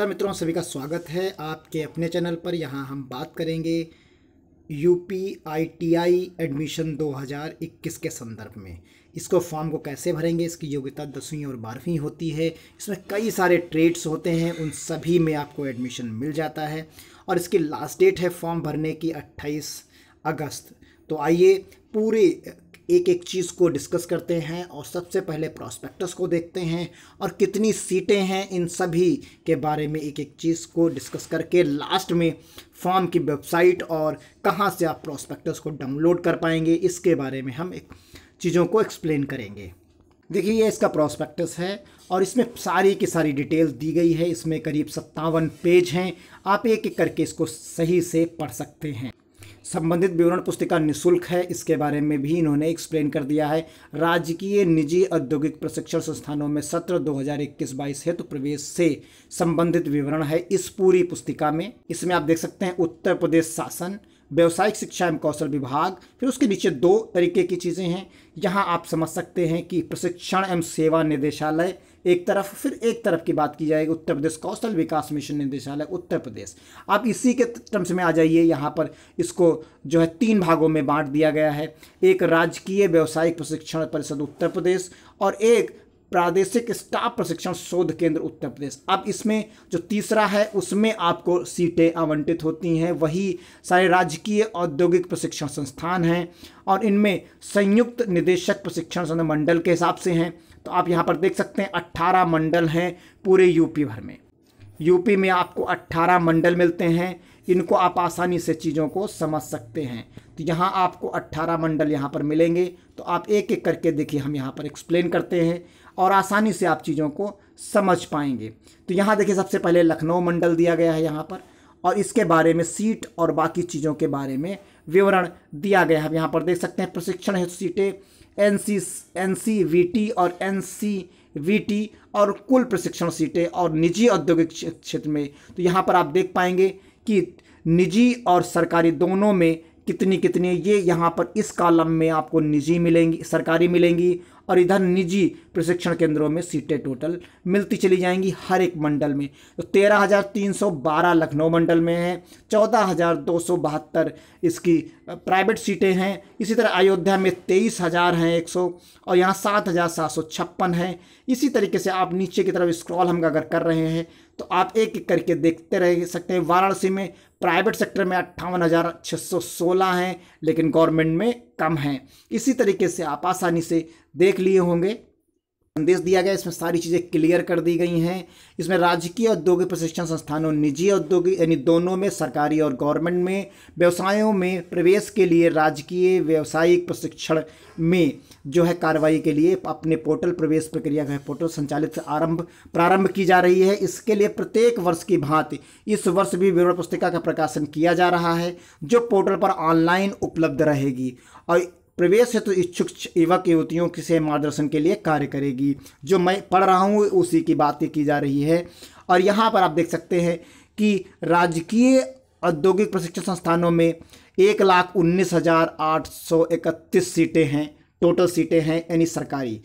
sir मित्रों सभी का स्वागत है आपके अपने चैनल पर यहाँ हम बात करेंगे U P I T I admission 2021 के संदर्भ में इसको फॉर्म को कैसे भरेंगे इसकी योग्यता दसवीं और बारहवीं होती है इसमें कई सारे ट्रेड्स होते हैं उन सभी में आपको एडमिशन मिल जाता है और इसकी लास्ट डेट है फॉर्म भरने की 28 अगस्त तो आइए पूरे एक एक चीज़ को डिस्कस करते हैं और सबसे पहले प्रॉस्पेक्टस को देखते हैं और कितनी सीटें हैं इन सभी के बारे में एक एक चीज़ को डिस्कस करके लास्ट में फॉर्म की वेबसाइट और कहाँ से आप प्रॉस्पेक्टस को डाउनलोड कर पाएंगे इसके बारे में हम एक चीज़ों को एक्सप्लेन करेंगे देखिए ये इसका प्रॉस्पेक्टस है और इसमें सारी की सारी डिटेल्स दी गई है इसमें करीब सत्तावन पेज हैं आप एक एक करके इसको सही से पढ़ सकते हैं संबंधित विवरण पुस्तिका निशुल्क है इसके बारे में भी इन्होंने एक्सप्लेन कर दिया है राजकीय निजी औद्योगिक प्रशिक्षण संस्थानों में सत्र 2021-22 हेतु प्रवेश से संबंधित विवरण है इस पूरी पुस्तिका में इसमें आप देख सकते हैं उत्तर प्रदेश शासन व्यावसायिक शिक्षा एवं कौशल विभाग फिर उसके नीचे दो तरीके की चीज़ें हैं यहाँ आप समझ सकते हैं कि प्रशिक्षण एवं सेवा निदेशालय एक तरफ फिर एक तरफ की बात की जाएगी उत्तर प्रदेश कौशल विकास मिशन निदेशालय उत्तर प्रदेश आप इसी के टर्म्स में आ जाइए यहाँ पर इसको जो है तीन भागों में बांट दिया गया है एक राजकीय व्यावसायिक प्रशिक्षण परिषद उत्तर प्रदेश और एक प्रादेशिक स्टाफ प्रशिक्षण शोध केंद्र उत्तर प्रदेश अब इसमें जो तीसरा है उसमें आपको सीटें आवंटित होती हैं वही सारे राजकीय औद्योगिक प्रशिक्षण संस्थान हैं और इनमें संयुक्त निदेशक प्रशिक्षण मंडल के हिसाब से हैं तो आप यहाँ पर देख सकते हैं अट्ठारह मंडल हैं पूरे यूपी भर में यूपी में आपको अट्ठारह मंडल मिलते हैं इनको आप आसानी से चीज़ों को समझ सकते हैं तो यहाँ आपको अट्ठारह मंडल यहाँ पर मिलेंगे तो आप एक एक करके देखिए हम यहाँ पर एक्सप्लेन करते हैं और आसानी से आप चीज़ों को समझ पाएंगे तो यहाँ देखिए सबसे पहले लखनऊ मंडल दिया गया है यहाँ पर और इसके बारे में सीट और बाकी चीज़ों के बारे में विवरण दिया गया है यहाँ पर देख सकते हैं प्रशिक्षण हेतु सीटें एन एन और एन टी और कुल प्रशिक्षण सीटें और निजी औद्योगिक क्षेत्र में तो यहाँ पर आप देख पाएंगे कि निजी और सरकारी दोनों में कितनी कितनी ये यहाँ पर इस कालम में आपको निजी मिलेंगी सरकारी मिलेंगी और इधर निजी प्रशिक्षण केंद्रों में सीटें टोटल मिलती चली जाएंगी हर एक मंडल में तो तेरह हज़ार तीन सौ बारह लखनऊ मंडल में है चौदह हज़ार दो सौ बहत्तर इसकी प्राइवेट सीटें हैं इसी तरह अयोध्या में तेईस हज़ार हैं एक सौ और यहाँ सात हज़ार सात सौ छप्पन है इसी तरीके से आप नीचे की तरफ स्क्रॉल हम अगर कर रहे हैं तो आप एक एक करके देखते रह सकते हैं वाराणसी में प्राइवेट सेक्टर में अट्ठावन हज़ार छः सौ सोलह हैं लेकिन गवर्नमेंट में कम हैं इसी तरीके से आप आसानी से देख लिए होंगे संदेश दिया गया इसमें सारी चीज़ें क्लियर कर दी गई हैं इसमें राजकीय औद्योगिक प्रशिक्षण संस्थानों निजी औद्योगिक यानी दोनों में सरकारी और गवर्नमेंट में व्यवसायों में प्रवेश के लिए राजकीय व्यावसायिक प्रशिक्षण में जो है कार्रवाई के लिए अपने पोर्टल प्रवेश प्रक्रिया का पोर्टल संचालित आरंभ प्रारंभ की जा रही है इसके लिए प्रत्येक वर्ष की भांति इस वर्ष भी विवरण पुस्तिका का प्रकाशन किया जा रहा है जो पोर्टल पर ऑनलाइन उपलब्ध रहेगी और प्रवेश हेतु तो इच्छुक युवक युवतियों से मार्गदर्शन के लिए कार्य करेगी जो मैं पढ़ रहा हूँ उसी की बातें की जा रही है और यहाँ पर आप देख सकते हैं कि राजकीय औद्योगिक प्रशिक्षण संस्थानों में एक लाख उन्नीस हज़ार आठ सौ इकतीस सीटें हैं टोटल सीटें हैं यानी सरकारी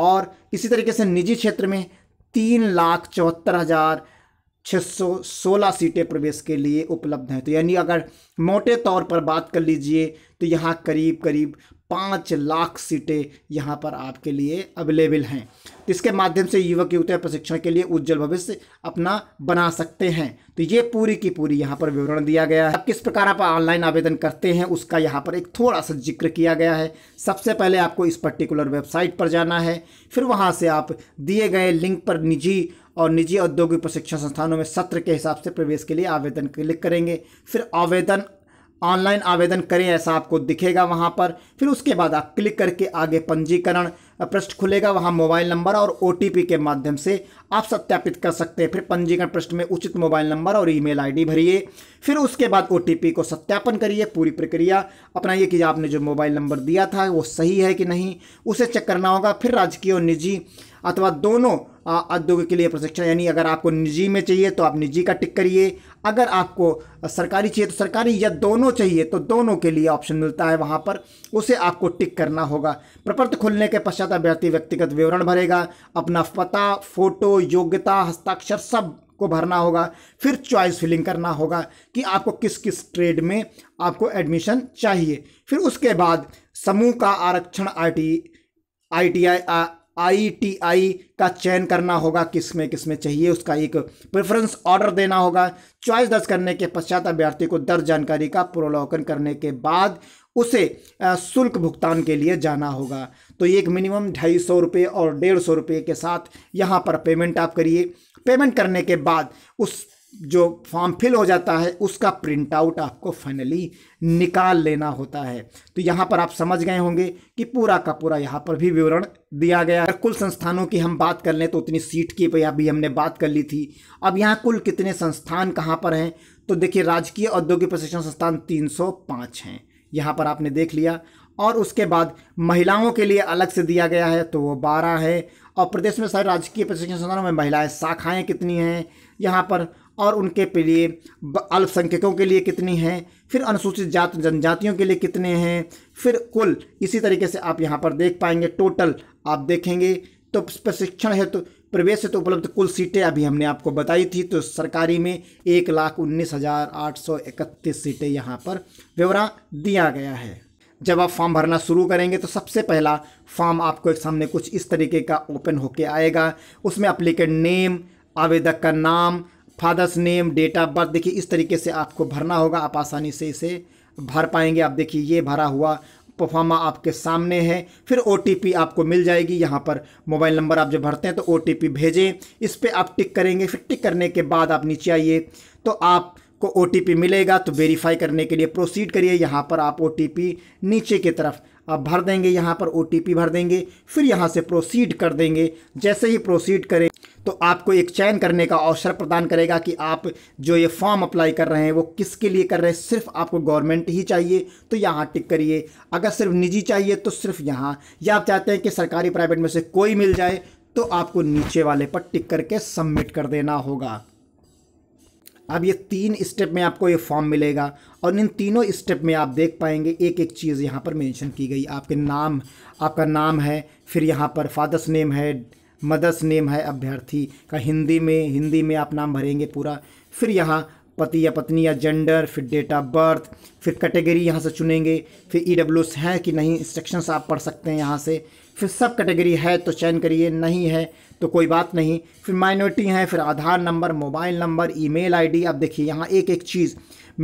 और इसी तरीके से निजी क्षेत्र में तीन लाख चौहत्तर हज़ार छः सौ सोलह सीटें प्रवेश के लिए उपलब्ध हैं तो यानी अगर मोटे तौर पर बात कर लीजिए तो यहाँ करीब करीब पाँच लाख सीटें यहाँ पर आपके लिए अवेलेबल हैं इसके माध्यम से युवक युवतियाँ प्रशिक्षण के लिए उज्जवल भविष्य अपना बना सकते हैं तो ये पूरी की पूरी यहाँ पर विवरण दिया गया है अब किस प्रकार आप ऑनलाइन आवेदन करते हैं उसका यहाँ पर एक थोड़ा सा जिक्र किया गया है सबसे पहले आपको इस पर्टिकुलर वेबसाइट पर जाना है फिर वहाँ से आप दिए गए लिंक पर निजी और निजी औद्योगिक प्रशिक्षण संस्थानों में सत्र के हिसाब से प्रवेश के लिए आवेदन क्लिक करेंगे फिर आवेदन ऑनलाइन आवेदन करें ऐसा आपको दिखेगा वहाँ पर फिर उसके बाद आप क्लिक करके आगे पंजीकरण पृष्ठ खुलेगा वहाँ मोबाइल नंबर और ओ के माध्यम से आप सत्यापित कर सकते हैं फिर पंजीकरण पृष्ठ में उचित मोबाइल नंबर और ईमेल आईडी भरिए फिर उसके बाद ओ को सत्यापन करिए पूरी प्रक्रिया अपनाइए कि आपने जो मोबाइल नंबर दिया था वो सही है कि नहीं उसे चेक करना होगा फिर राजकीय और निजी अथवा दोनों उद्योग के लिए प्रशिक्षण यानी अगर आपको निजी में चाहिए तो आप निजी का टिक करिए अगर आपको सरकारी चाहिए तो सरकारी या दोनों चाहिए तो दोनों के लिए ऑप्शन मिलता है वहाँ पर उसे आपको टिक करना होगा प्रपत्र खुलने के पश्चात अभ्यर्थी व्यक्तिगत विवरण भरेगा अपना पता फोटो योग्यता हस्ताक्षर सब को भरना होगा फिर चॉइस फिलिंग करना होगा कि आपको किस किस ट्रेड में आपको एडमिशन चाहिए फिर उसके बाद समूह का आरक्षण I T I T I ITI का चयन करना होगा किस में किस में चाहिए उसका एक प्रेफरेंस ऑर्डर देना होगा चॉइस दर्ज करने के पश्चात अभ्यर्थी को दर्ज जानकारी का पुनरावलोकन करने के बाद उसे शुल्क भुगतान के लिए जाना होगा तो एक मिनिमम ढाई सौ रुपये और डेढ़ सौ रुपये के साथ यहाँ पर पेमेंट आप करिए पेमेंट करने के बाद उस जो फॉर्म फिल हो जाता है उसका प्रिंट आउट आपको फाइनली निकाल लेना होता है तो यहाँ पर आप समझ गए होंगे कि पूरा का पूरा यहाँ पर भी विवरण दिया गया है कुल संस्थानों की हम बात कर लें तो उतनी सीट की पर अभी हमने बात कर ली थी अब यहाँ कुल कितने संस्थान कहाँ पर हैं तो देखिए राजकीय औद्योगिक प्रशिक्षण संस्थान तीन हैं यहाँ पर आपने देख लिया और उसके बाद महिलाओं के लिए अलग से दिया गया है तो वो बारह है और प्रदेश में सारे राजकीय प्रशिक्षण संस्थानों में महिलाएं शाखाएँ कितनी हैं यहाँ पर और उनके लिए अल्पसंख्यकों के लिए कितनी है फिर अनुसूचित जात जनजातियों के लिए कितने हैं फिर कुल इसी तरीके से आप यहाँ पर देख पाएंगे टोटल आप देखेंगे तो प्रशिक्षण हेतु तो प्रवेश हेतु तो उपलब्ध कुल सीटें अभी हमने आपको बताई थी तो सरकारी में एक लाख उन्नीस हज़ार आठ सौ इकतीस सीटें यहाँ पर विवरण दिया गया है जब आप फॉर्म भरना शुरू करेंगे तो सबसे पहला फॉर्म आपको एक सामने कुछ इस तरीके का ओपन होके आएगा उसमें अप्लीकेंट नेम आवेदक का नाम father's name date of birth देखिए इस तरीके से आपको भरना होगा आप आसानी से इसे भर पाएंगे आप देखिए ये भरा हुआ परफॉर्मा आपके सामने है फिर ओ आपको मिल जाएगी यहाँ पर मोबाइल नंबर आप जब भरते हैं तो ओ भेजें इस पर आप टिक करेंगे फिर टिक करने के बाद आप नीचे आइए तो आप को ओ मिलेगा तो वेरीफाई करने के लिए प्रोसीड करिए यहाँ पर आप ओ नीचे की तरफ आप भर देंगे यहाँ पर ओ भर देंगे फिर यहाँ से प्रोसीड कर देंगे जैसे ही प्रोसीड करें तो आपको एक चयन करने का अवसर प्रदान करेगा कि आप जो ये फॉर्म अप्लाई कर रहे हैं वो किसके लिए कर रहे हैं सिर्फ आपको गवर्नमेंट ही चाहिए तो यहाँ टिक करिए अगर सिर्फ निजी चाहिए तो सिर्फ यहाँ या आप चाहते हैं कि सरकारी प्राइवेट में से कोई मिल जाए तो आपको नीचे वाले पर टिक करके सबमिट कर देना होगा अब ये तीन स्टेप में आपको ये फॉर्म मिलेगा और इन तीनों स्टेप में आप देख पाएंगे एक एक चीज़ यहाँ पर मेंशन की गई आपके नाम आपका नाम है फिर यहाँ पर फादर्स नेम है मदर्स नेम है अभ्यर्थी का हिंदी में हिंदी में आप नाम भरेंगे पूरा फिर यहाँ पति या पत्नी या जेंडर फिर डेट ऑफ बर्थ फिर कैटेगरी यहाँ से चुनेंगे फिर ई e डब्ल्यू है कि नहीं इंस्ट्रक्शंस आप पढ़ सकते हैं यहाँ से फिर सब कैटेगरी है तो चयन करिए नहीं है तो कोई बात नहीं फिर माइनॉरिटी हैं फिर Aadhaar number mobile number email ID आप देखिए यहाँ एक एक चीज़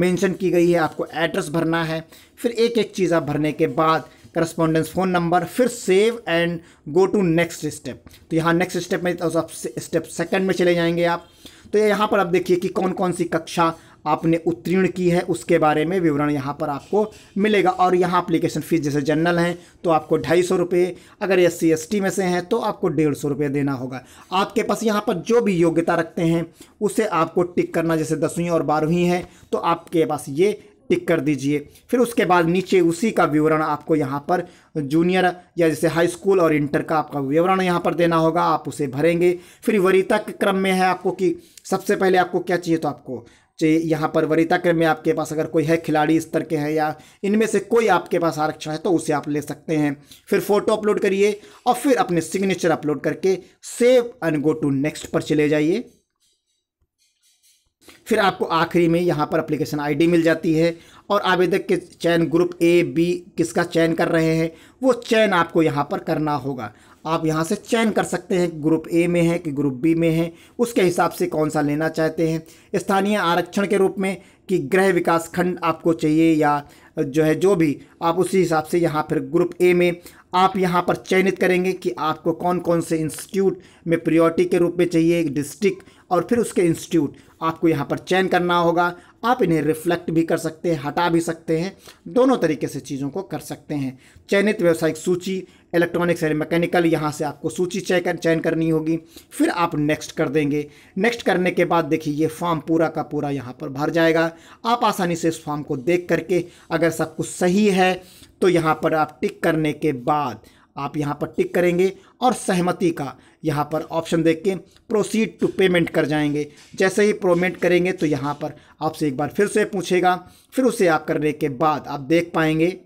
मेंशन की गई है आपको एड्रेस भरना है फिर एक एक चीज़ आप भरने के बाद करस्पॉन्डेंस फ़ोन नंबर फिर save and go to next step तो यहाँ नेक्स्ट स्टेप में तो आप स्टेप सेकंड में चले जाएंगे आप तो यहाँ पर आप देखिए कि कौन कौन सी कक्षा आपने उत्तीर्ण की है उसके बारे में विवरण यहाँ पर आपको मिलेगा और यहाँ अप्लीकेशन फ़ीस जैसे जनरल हैं तो आपको ढाई सौ रुपये अगर एस सी एस टी में से हैं तो आपको डेढ़ सौ रुपये देना होगा आपके पास यहाँ पर जो भी योग्यता रखते हैं उसे आपको टिक करना जैसे दसवीं और बारहवीं है तो आपके पास ये टिक कर दीजिए फिर उसके बाद नीचे उसी का विवरण आपको यहाँ पर जूनियर या जैसे हाई स्कूल और इंटर का आपका विवरण यहाँ पर देना होगा आप उसे भरेंगे फिर वरीता के क्रम में है आपको कि सबसे पहले आपको क्या चाहिए तो आपको चाहिए यहाँ पर वरीता क्रम में आपके पास अगर कोई है खिलाड़ी स्तर के हैं या इनमें से कोई आपके पास आरक्षण है तो उसे आप ले सकते हैं फिर फ़ोटो अपलोड करिए और फिर अपने सिग्नेचर अपलोड करके save and go to next पर चले जाइए फिर आपको आखिरी में यहाँ पर अप्लीकेशन आईडी मिल जाती है और आवेदक के चयन ग्रुप ए बी किसका चयन कर रहे हैं वो चयन आपको यहाँ पर करना होगा आप यहाँ से चयन कर सकते हैं ग्रुप ए में है कि ग्रुप बी में है उसके हिसाब से कौन सा लेना चाहते हैं स्थानीय आरक्षण के रूप में कि गृह विकास खंड आपको चाहिए या जो है जो भी आप उसी हिसाब से यहाँ फिर ग्रुप ए में आप यहाँ पर चयनित करेंगे कि आपको कौन कौन से इंस्टीट्यूट में प्रियोरिटी के रूप में चाहिए डिस्ट्रिक्ट और फिर उसके इंस्टीट्यूट आपको यहाँ पर चयन करना होगा आप इन्हें रिफ्लेक्ट भी कर सकते हैं हटा भी सकते हैं दोनों तरीके से चीज़ों को कर सकते हैं चयनित व्यावसायिक सूची इलेक्ट्रॉनिक्स एंड मैकेनिकल यहाँ से आपको सूची चय कर चयन करनी होगी फिर आप नेक्स्ट कर देंगे नेक्स्ट करने के बाद देखिए ये फॉर्म पूरा का पूरा यहाँ पर भर जाएगा आप आसानी से इस फॉर्म को देख करके अगर सब कुछ सही है तो यहाँ पर आप टिक करने के बाद आप यहाँ पर टिक करेंगे और सहमति का यहाँ पर ऑप्शन देख के प्रोसीड टू पेमेंट कर जाएंगे जैसे ही पेमेंट करेंगे तो यहाँ पर आपसे एक बार फिर से पूछेगा फिर उसे आप करने के बाद आप देख पाएंगे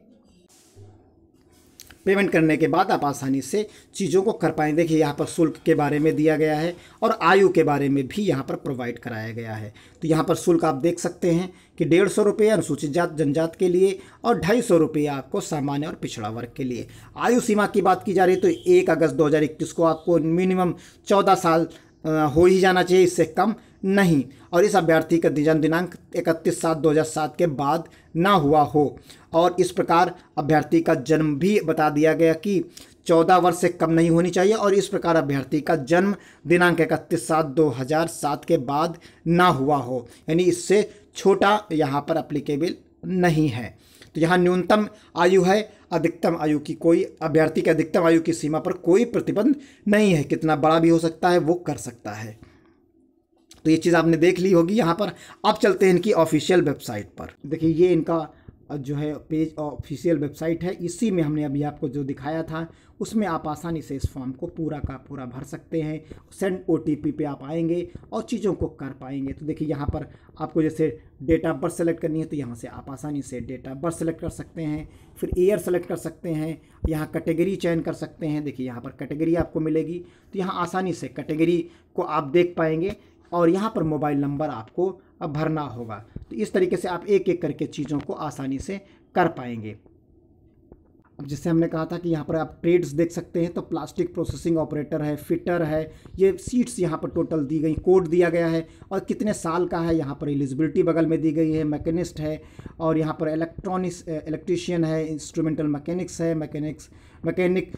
पेमेंट करने के बाद आप आसानी से चीज़ों को कर पाएँ देखिए यहाँ पर शुल्क के बारे में दिया गया है और आयु के बारे में भी यहाँ पर प्रोवाइड कराया गया है तो यहाँ पर शुल्क आप देख सकते हैं कि डेढ़ सौ रुपये अनुसूचित जात जनजात के लिए और ढाई सौ रुपये आपको सामान्य और पिछड़ा वर्ग के लिए आयु सीमा की बात की जा रही है तो एक अगस्त दो को आपको मिनिमम चौदह साल हो ही जाना चाहिए इससे कम नहीं और इस अभ्यर्थी का जन्म दिनांक इकतीस सात 2007 के बाद ना हुआ हो और इस प्रकार अभ्यर्थी का जन्म भी बता दिया गया कि चौदह वर्ष से कम नहीं होनी चाहिए और इस प्रकार अभ्यर्थी का जन्म दिनांक इकतीस सात 2007 के बाद ना हुआ हो यानी इससे छोटा यहाँ पर अप्लीकेबल नहीं है तो यहाँ न्यूनतम आयु है अधिकतम आयु की कोई अभ्यर्थी के अधिकतम आयु की सीमा पर कोई प्रतिबंध नहीं है कितना बड़ा भी हो सकता है वो कर सकता है तो ये चीज़ आपने देख ली होगी यहाँ पर अब चलते हैं इनकी ऑफिशियल वेबसाइट पर देखिए ये इनका जो है पेज ऑफिशियल वेबसाइट है इसी में हमने अभी आपको जो दिखाया था उसमें आप आसानी से इस फॉर्म को पूरा का पूरा भर सकते हैं सेंड ओ पे आप आएंगे और चीज़ों को कर पाएंगे तो देखिए यहाँ पर आपको जैसे डेट ऑफ बर्थ सेलेक्ट करनी है तो यहाँ से आप आसानी से डेट ऑफ बर्थ सेलेक्ट कर सकते हैं फिर ईयर सेलेक्ट कर सकते हैं यहाँ कैटेगरी चयन कर सकते हैं देखिए यहाँ पर कैटेगरी आपको मिलेगी तो यहाँ आसानी से कैटेगरी को आप देख पाएंगे और यहाँ पर मोबाइल नंबर आपको अब भरना होगा तो इस तरीके से आप एक एक करके चीज़ों को आसानी से कर पाएंगे अब जैसे हमने कहा था कि यहाँ पर आप ट्रेड्स देख सकते हैं तो प्लास्टिक प्रोसेसिंग ऑपरेटर है फिटर है ये सीट्स यहाँ पर टोटल दी गई कोड दिया गया है और कितने साल का है यहाँ पर एलिजिबिलिटी बगल में दी गई है मैकेनिस्ट है और यहाँ पर इलेक्ट्रॉनिक्स इलेक्ट्रीशियन है इंस्ट्रूमेंटल मैकेनिक्स है मैकेनिक्स मैकेनिक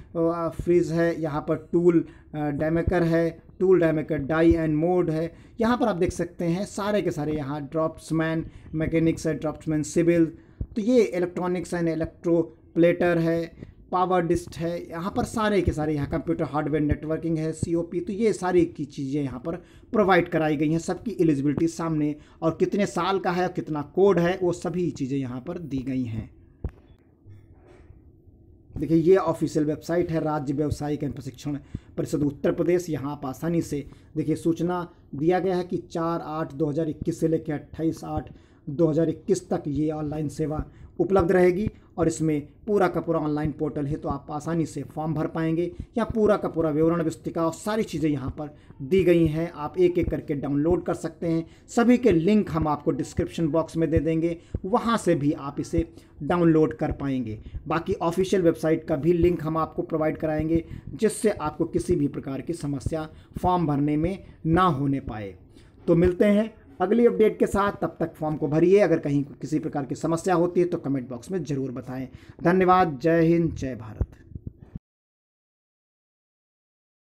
फ्रिज है यहाँ पर टूल डैमेकर है tool die maker die and mould है यहाँ पर आप देख सकते हैं सारे के सारे यहाँ ड्रॉप्समैन मैकेनिक्स है ड्रॉप्समैन सिविल तो ये इलेक्ट्रॉनिक्स एंड इलेक्ट्रो प्लेटर है पावर डिस्ट है यहाँ पर सारे के सारे यहाँ कंप्यूटर हार्डवेयर नेटवर्किंग है सीओपी तो ये सारी की चीज़ें यहाँ पर प्रोवाइड कराई गई हैं सबकी एलिजिबिलिटी सामने और कितने साल का है और कितना कोड है वो सभी चीज़ें यहाँ पर दी गई हैं देखिए ये ऑफिशियल वेबसाइट है राज्य व्यावसायिक एवं प्रशिक्षण परिषद उत्तर प्रदेश यहाँ आप आसानी से देखिए सूचना दिया गया है कि चार आठ दो हज़ार इक्कीस से लेकर अट्ठाईस आठ दो हज़ार इक्कीस तक ये ऑनलाइन सेवा उपलब्ध रहेगी और इसमें पूरा का पूरा ऑनलाइन पोर्टल है तो आप आसानी से फॉर्म भर पाएंगे या पूरा का पूरा विवरण पुस्तिका और सारी चीज़ें यहाँ पर दी गई हैं आप एक एक करके डाउनलोड कर सकते हैं सभी के लिंक हम आपको डिस्क्रिप्शन बॉक्स में दे देंगे वहाँ से भी आप इसे डाउनलोड कर पाएंगे बाकी ऑफिशियल वेबसाइट का भी लिंक हम आपको प्रोवाइड कराएंगे जिससे आपको किसी भी प्रकार की समस्या फॉर्म भरने में ना होने पाए तो मिलते हैं अगली अपडेट के साथ तब तक फॉर्म को भरिए अगर कहीं किसी प्रकार की समस्या होती है तो कमेंट बॉक्स में ज़रूर बताएं धन्यवाद जय हिंद जय भारत